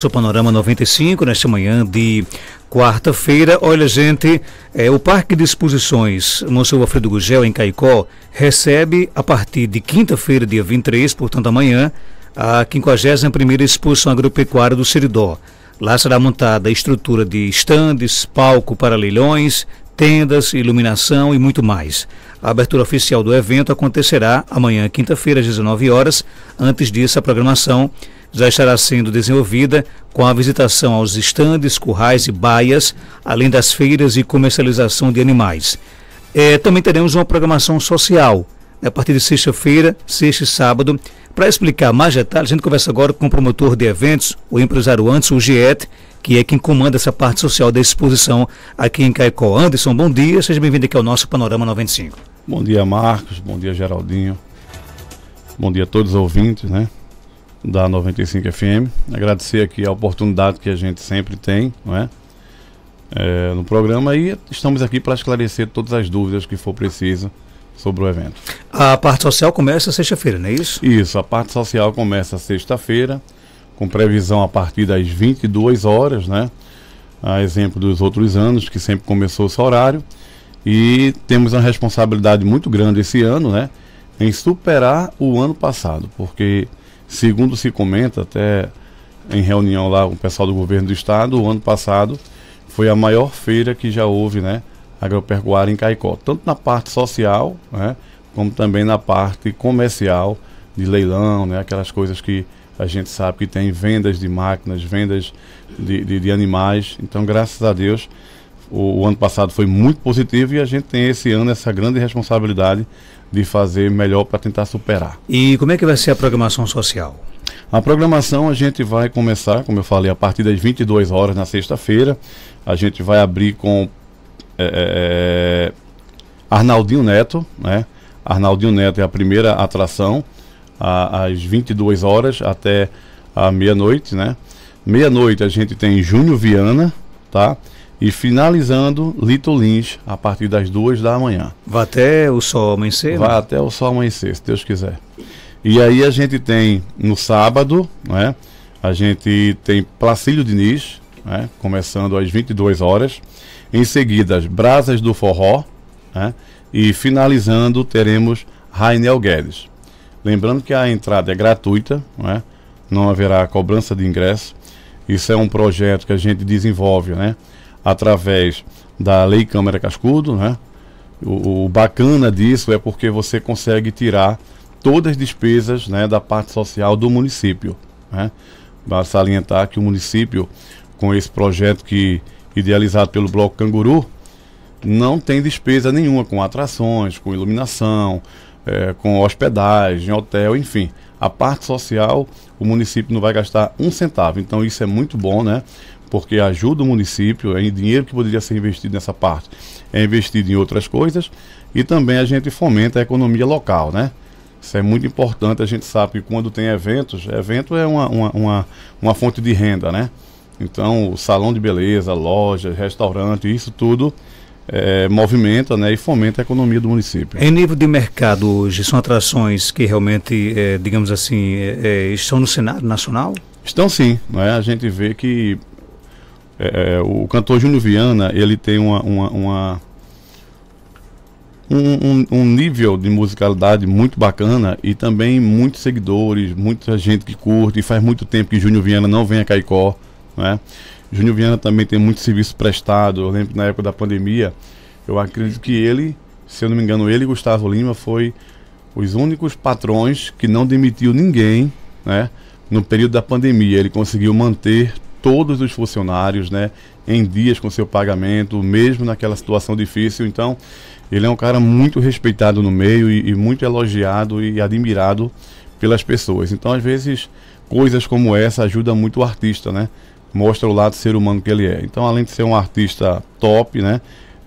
Seu Panorama 95, nesta manhã de quarta-feira. Olha, gente, é, o Parque de Exposições Monsenhor Alfredo Gugel, em Caicó, recebe, a partir de quinta-feira, dia 23, portanto amanhã, a 51ª Exposição Agropecuária do Seridó. Lá será montada a estrutura de estandes, palco para leilões, tendas, iluminação e muito mais. A abertura oficial do evento acontecerá amanhã, quinta-feira, às 19 horas. Antes disso, a programação já estará sendo desenvolvida com a visitação aos estandes, currais e baias, além das feiras e comercialização de animais. É, também teremos uma programação social né, a partir de sexta-feira, sexta e sábado. Para explicar mais detalhes, a gente conversa agora com o promotor de eventos, o empresário Anderson o Giet, que é quem comanda essa parte social da exposição aqui em Caicó. Anderson, bom dia, seja bem-vindo aqui ao nosso Panorama 95. Bom dia, Marcos, bom dia, Geraldinho, bom dia a todos os ouvintes, né? da 95 FM. Agradecer aqui a oportunidade que a gente sempre tem, não é? É, no programa e estamos aqui para esclarecer todas as dúvidas que for preciso sobre o evento. A parte social começa sexta-feira, não é isso? Isso, a parte social começa sexta-feira, com previsão a partir das 22 horas, né? A exemplo dos outros anos, que sempre começou esse horário. E temos uma responsabilidade muito grande esse ano, né? Em superar o ano passado, porque Segundo se comenta, até em reunião lá com o pessoal do governo do estado, o ano passado foi a maior feira que já houve, né? Agropecuária em Caicó, tanto na parte social, né? Como também na parte comercial de leilão, né? Aquelas coisas que a gente sabe que tem vendas de máquinas, vendas de, de, de animais. Então, graças a Deus, o, o, ano passado foi muito positivo e a gente tem esse ano essa grande responsabilidade de fazer melhor para tentar superar. E como é que vai ser a programação social? A programação a gente vai começar, como eu falei, a partir das 22 horas na sexta-feira. A gente vai abrir com é, é, é, Arnaldinho Neto, né? Arnaldinho Neto é a primeira atração a, às 22 horas até a meia-noite, né? Meia-noite a gente tem Júnior Viana, tá? e finalizando Lito Lins a partir das duas da manhã. Vai até o sol amanhecer? Vai né? até o sol amanhecer, se Deus quiser. E aí a gente tem no sábado, né? A gente tem Placílio Diniz, né, começando às 22 horas. Em seguida, as Brasas do Forró, né, e finalizando teremos Rainel Guedes. Lembrando que a entrada é gratuita, né, não haverá cobrança de ingresso. Isso é um projeto que a gente desenvolve, né? através da Lei Câmara Cascudo, né? O, o, bacana disso é porque você consegue tirar todas as despesas né, da parte social do município. Né? Vale salientar que o município, com esse projeto que idealizado pelo Bloco Canguru, não tem despesa nenhuma com atrações, com iluminação, é, com hospedagem, hotel, enfim. A parte social, o município não vai gastar um centavo. Então isso é muito bom, né? porque ajuda o município, é dinheiro que poderia ser investido nessa parte, é investido em outras coisas e também a gente fomenta a economia local, né? Isso é muito importante, a gente sabe que quando tem eventos, evento é uma, uma, uma, uma fonte de renda, né? Então, salão de beleza, loja, restaurante, isso tudo é, movimenta né, e fomenta a economia do município. Em nível de mercado hoje, são atrações que realmente, é, digamos assim, é, é estão no cenário nacional? Estão sim. Né? A gente vê que é, é, o cantor Júnior Viana, ele tem uma, uma, uma um, um, um, nível de musicalidade muito bacana e também muitos seguidores, muita gente que curte. E faz muito tempo que Júnior Viana não vem a Caicó. Né? Júnior Viana também tem muito serviço prestado. Eu lembro na época da pandemia, eu acredito que ele, se eu não me engano, ele e Gustavo Lima foi os únicos patrões que não demitiu ninguém né? no período da pandemia. Ele conseguiu manter todos os funcionários, né, em dias com seu pagamento, mesmo naquela situação difícil. Então, ele é um cara muito respeitado no meio e, e muito elogiado e admirado pelas pessoas. Então, às vezes, coisas como essa ajudam muito o artista, né? Mostra o lado ser humano que ele é. Então, além de ser um artista top, né?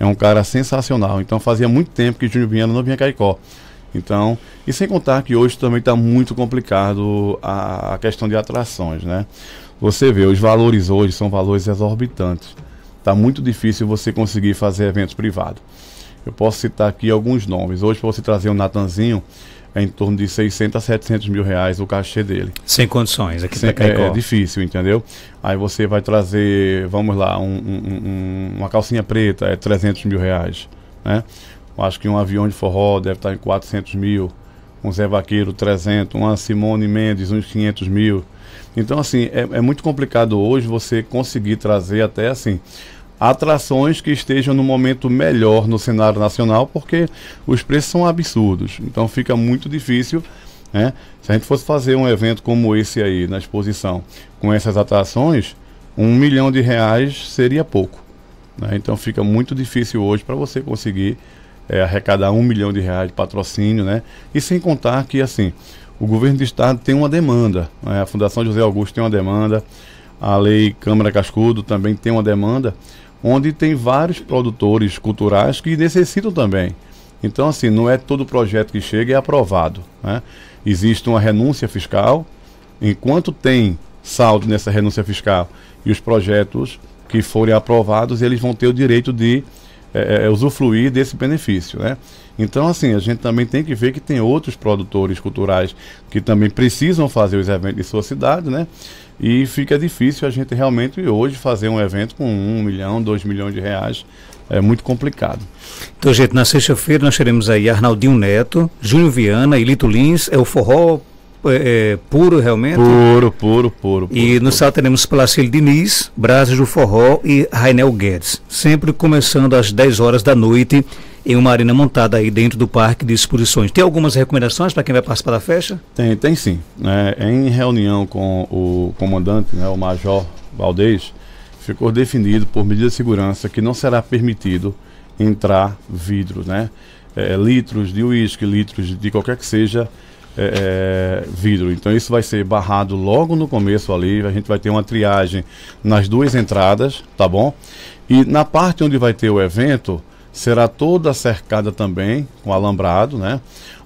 É um cara sensacional. Então, fazia muito tempo que Júnior Viana não vinha a Caicó. Então, e sem contar que hoje também está muito complicado a, a questão de atrações, né? Você vê, os valores hoje são valores exorbitantes. Está muito difícil você conseguir fazer eventos privados. Eu posso citar aqui alguns nomes. Hoje, para você trazer um Natanzinho, é em torno de 600 a 700 mil reais o cachê dele. Sem condições, aqui Sem, é, é difícil, entendeu? Aí você vai trazer, vamos lá, um, um, um, uma calcinha preta é 300 mil reais, né? Eu acho que um avião de forró deve estar em 400 mil um Zé Vaqueiro 300, uma Simone Mendes uns 500 mil. Então, assim, é, é muito complicado hoje você conseguir trazer até, assim, atrações que estejam no momento melhor no cenário nacional, porque os preços são absurdos. Então, fica muito difícil né? Se a gente fosse fazer um evento como esse aí, na exposição, com essas atrações, um milhão de reais seria pouco. Né? Então fica muito difícil hoje para você conseguir é, arrecadar um milhão de reais de patrocínio, né? E sem contar que, assim, o governo do estado tem uma demanda, né? a Fundação José Augusto tem uma demanda, a Lei Câmara Cascudo também tem uma demanda, onde tem vários produtores culturais que necessitam também. Então, assim, não é todo projeto que chega é aprovado. Né? Existe uma renúncia fiscal, enquanto tem saldo nessa renúncia fiscal e os projetos que forem aprovados, eles vão ter o direito de é, é, é, usufruir desse benefício, né? Então, assim, a gente também tem que ver que tem outros produtores culturais que também precisam fazer os eventos de sua cidade, né? E fica difícil a gente realmente hoje fazer um evento com um milhão, dois milhões de reais. É muito complicado. Então, gente, na sexta-feira nós teremos aí Arnaldinho Neto, Júnior Viana e Lito Lins. É o forró é, é, puro realmente? Puro, puro, puro. e puro, no sábado teremos Placílio Diniz, Brasas do Forró e Rainel Guedes. Sempre começando às 10 horas da noite em uma arena montada aí dentro do parque de exposições. Tem algumas recomendações para quem vai participar da festa? Tem, tem sim. É, em reunião com o comandante, né, o Major Valdez, ficou definido por medida de segurança que não será permitido entrar vidro, né? É, litros de uísque, litros de qualquer que seja é, é, vidro. Então isso vai ser barrado logo no começo ali. A gente vai ter uma triagem nas duas entradas, tá bom? E na parte onde vai ter o evento será toda cercada também com alambrado, né?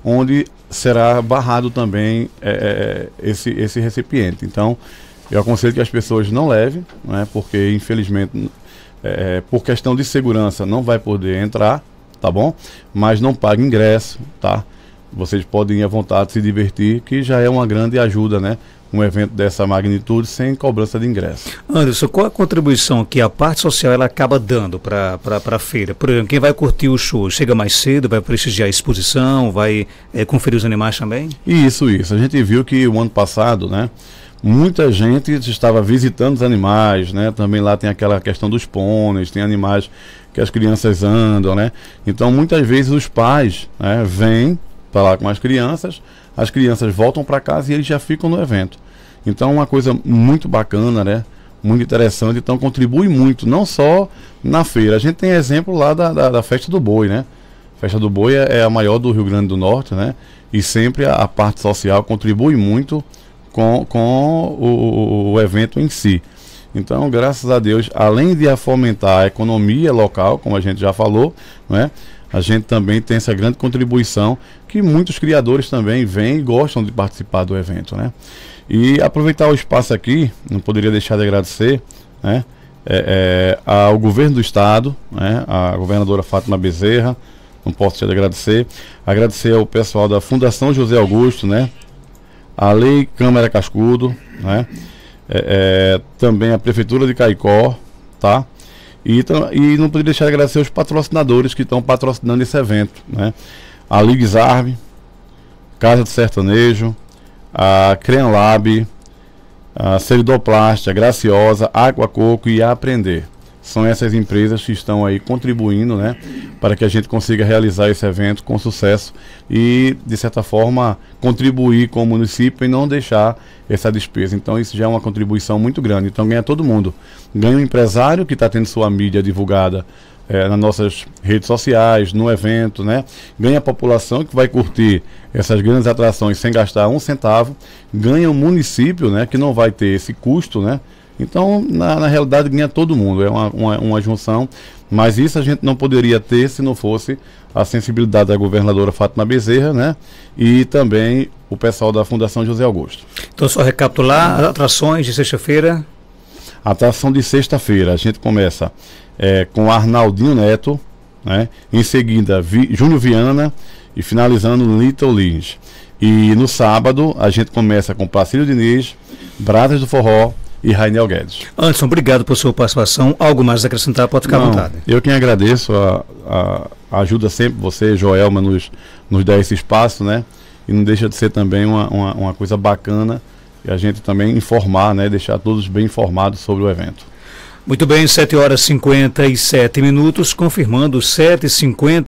Onde será barrado também é, é, é esse, esse recipiente. Então, eu aconselho que as pessoas não levem, né? Porque infelizmente, é, por questão de segurança, não vai poder entrar, tá bom? Mas não paga ingresso, tá? vocês podem ir à vontade se divertir, que já é uma grande ajuda, né? Um evento dessa magnitude sem cobrança de ingresso. Anderson, qual a contribuição que a parte social ela acaba dando para a feira? Por exemplo, quem vai curtir o show chega mais cedo, vai prestigiar a exposição, vai é, conferir os animais também? Isso, isso. A gente viu que o ano passado, né? muita gente estava visitando os animais, né? Também lá tem aquela questão dos pôneis, tem animais que as crianças andam, né? Então muitas vezes os pais né, vêm para tá lá com as crianças, as crianças voltam para casa e eles já ficam no evento. Então é uma coisa muito bacana, né? Muito interessante, então contribui muito, não só na feira. A gente tem exemplo lá da, da, da Festa do Boi, né? A Festa do Boi é, é, a maior do Rio Grande do Norte, né? E sempre a, a parte social contribui muito com, com o, o, evento em si. Então, graças a Deus, além de fomentar a economia local, como a gente já falou, né? a gente também tem essa grande contribuição que muitos criadores também vêm e gostam de participar do evento, né? E aproveitar o espaço aqui, não poderia deixar de agradecer, né? É, é, ao governo do estado, né, a governadora Fátima Bezerra, não posso deixar de agradecer. Agradecer ao pessoal da Fundação José Augusto, né? A Lei Câmara Cascudo, né? É, é, também a Prefeitura de Caicó, tá? E, então, e não poderia deixar de agradecer os patrocinadores que estão patrocinando esse evento, né? A Ligue Zarve, Casa do Sertanejo, a Crenlab, a Seridoplástica, Graciosa, Água Coco e a Aprender são essas empresas que estão aí contribuindo, né, para que a gente consiga realizar esse evento com sucesso e, de certa forma, contribuir com o município e não deixar essa despesa. Então, isso já é uma contribuição muito grande. Então, ganha todo mundo. Ganha o empresário que está tendo sua mídia divulgada é, nas nossas redes sociais, no evento, né? Ganha a população que vai curtir essas grandes atrações sem gastar um centavo. Ganha o município, né? Que não vai ter esse custo, né? Então, na, na realidade, ganha todo mundo, é uma, uma, uma, junção. Mas isso a gente não poderia ter se não fosse a sensibilidade da governadora Fátima Bezerra, né? E também o pessoal da Fundação José Augusto. Então, só recapitular, as atrações de sexta-feira? Atração de sexta-feira, a gente começa é, com Arnaldinho Neto, né? Em seguida, Vi, Júnior Viana e finalizando Little Lins. E no sábado, a gente começa com Placílio Diniz, Bratas do Forró, e Rainel Guedes. Anderson, obrigado por sua participação. Algo mais a acrescentar? Pode ficar Não, à vontade. Eu quem agradeço a, a, ajuda sempre, você, Joelma, nos, nos dar esse espaço, né? E não deixa de ser também uma, uma, uma coisa bacana e a gente também informar, né? Deixar todos bem informados sobre o evento. Muito bem, 7 horas e 57 minutos, confirmando 7h50.